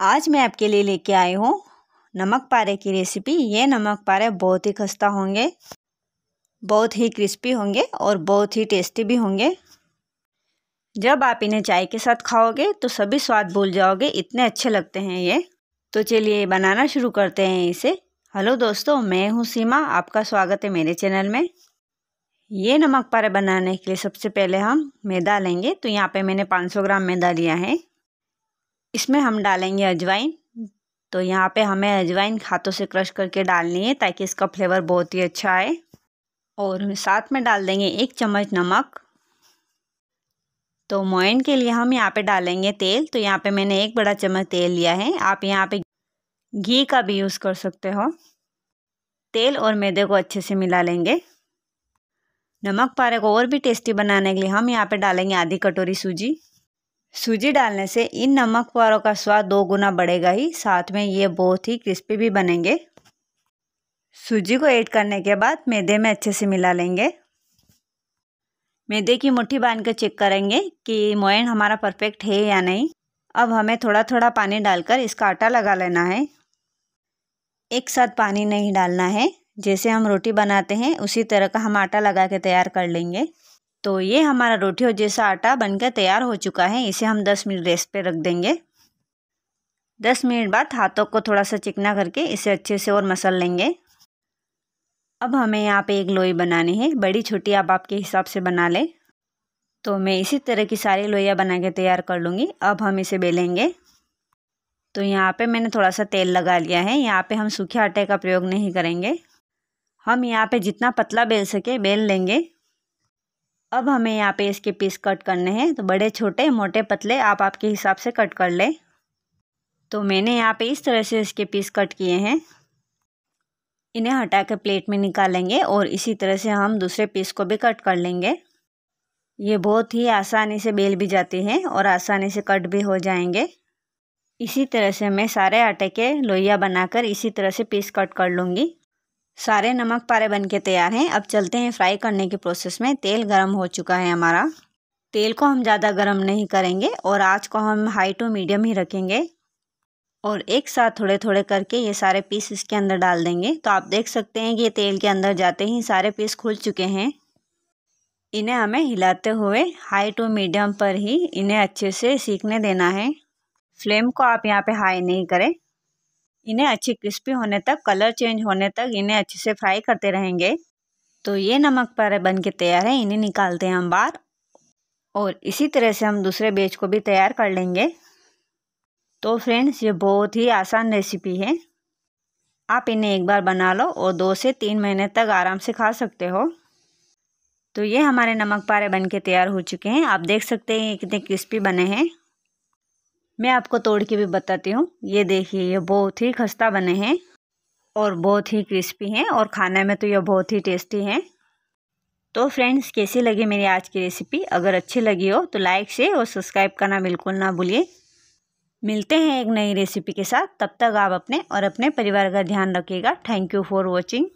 आज मैं आपके लिए लेके आई हूँ नमक पारे की रेसिपी ये नमक पारे बहुत ही खस्ता होंगे बहुत ही क्रिस्पी होंगे और बहुत ही टेस्टी भी होंगे जब आप इन्हें चाय के साथ खाओगे तो सभी स्वाद भूल जाओगे इतने अच्छे लगते हैं ये तो चलिए बनाना शुरू करते हैं इसे हेलो दोस्तों मैं हूँ सीमा आपका स्वागत है मेरे चैनल में ये नमक पारे बनाने के लिए सबसे पहले हम मैदा लेंगे तो यहाँ पे मैंने 500 ग्राम मैदा लिया है इसमें हम डालेंगे अजवाइन तो यहाँ पे हमें अजवाइन हाथों से क्रश करके डालनी है ताकि इसका फ्लेवर बहुत ही अच्छा आए और साथ में डाल देंगे एक चम्मच नमक तो मोइन के लिए हम यहाँ पे डालेंगे तेल तो यहाँ पे मैंने एक बड़ा चम्मच तेल लिया है आप यहाँ पे घी का भी यूज़ कर सकते हो तेल और मैदे को अच्छे से मिला लेंगे नमक पारे को और भी टेस्टी बनाने के लिए हम यहाँ पे डालेंगे आधी कटोरी सूजी सूजी डालने से इन नमक पुआरों का स्वाद दो गुना बढ़ेगा ही साथ में ये बहुत ही क्रिस्पी भी बनेंगे सूजी को ऐड करने के बाद मैदे में अच्छे से मिला लेंगे मैदे की मुट्ठी बांध कर चेक करेंगे कि मोयन हमारा परफेक्ट है या नहीं अब हमें थोड़ा थोड़ा पानी डालकर इसका आटा लगा लेना है एक साथ पानी नहीं डालना है जैसे हम रोटी बनाते हैं उसी तरह का हम आटा लगा के तैयार कर लेंगे तो ये हमारा रोटी और जैसा आटा बनकर तैयार हो चुका है इसे हम 10 मिनट रेस्ट पे रख देंगे 10 मिनट बाद हाथों को थोड़ा सा चिकना करके इसे अच्छे से और मसल लेंगे अब हमें यहाँ पे एक लोई बनानी है बड़ी छोटी आप आपके हिसाब से बना लें तो मैं इसी तरह की सारी लोइयाँ बना के तैयार कर लूँगी अब हम इसे बेलेंगे तो यहाँ पर मैंने थोड़ा सा तेल लगा लिया है यहाँ पर हम सूखे आटे का प्रयोग नहीं करेंगे हम यहाँ पर जितना पतला बेल सके बेल लेंगे अब हमें यहाँ पे इसके पीस कट करने हैं तो बड़े छोटे मोटे पतले आप आपके हिसाब से कट कर लें तो मैंने यहाँ पे इस तरह से इसके पीस कट किए हैं इन्हें हटा के प्लेट में निकालेंगे और इसी तरह से हम दूसरे पीस को भी कट कर लेंगे ये बहुत ही आसानी से बेल भी जाती हैं और आसानी से कट भी हो जाएंगे इसी तरह से मैं सारे आटे के लोहिया बनाकर इसी तरह से पीस कट कर लूँगी सारे नमक पारे बन के तैयार हैं अब चलते हैं फ्राई करने के प्रोसेस में तेल गर्म हो चुका है हमारा तेल को हम ज़्यादा गर्म नहीं करेंगे और आज को हम हाई टू मीडियम ही रखेंगे और एक साथ थोड़े थोड़े करके ये सारे पीस इसके अंदर डाल देंगे तो आप देख सकते हैं कि ये तेल के अंदर जाते ही सारे पीस खुल चुके हैं इन्हें हमें हिलाते हुए हाई टू मीडियम पर ही इन्हें अच्छे से सीखने देना है फ्लेम को आप यहाँ पे हाई नहीं करें इन्हें अच्छी क्रिस्पी होने तक कलर चेंज होने तक इन्हें अच्छे से फ्राई करते रहेंगे तो ये नमक पारे बन के तैयार है इन्हें निकालते हैं हम बाहर और इसी तरह से हम दूसरे बेच को भी तैयार कर लेंगे तो फ्रेंड्स ये बहुत ही आसान रेसिपी है आप इन्हें एक बार बना लो और दो से तीन महीने तक आराम से खा सकते हो तो ये हमारे नमक पारे बन के तैयार हो चुके हैं आप देख सकते हैं ये कितने क्रिस्पी बने हैं मैं आपको तोड़ के भी बताती हूँ ये देखिए ये बहुत ही खस्ता बने हैं और बहुत ही क्रिस्पी हैं और खाने में तो ये बहुत ही टेस्टी हैं तो फ्रेंड्स कैसी लगी मेरी आज की रेसिपी अगर अच्छी लगी हो तो लाइक से और सब्सक्राइब करना बिल्कुल ना भूलिए मिलते हैं एक नई रेसिपी के साथ तब तक आप अपने और अपने परिवार का ध्यान रखिएगा थैंक यू फॉर वॉचिंग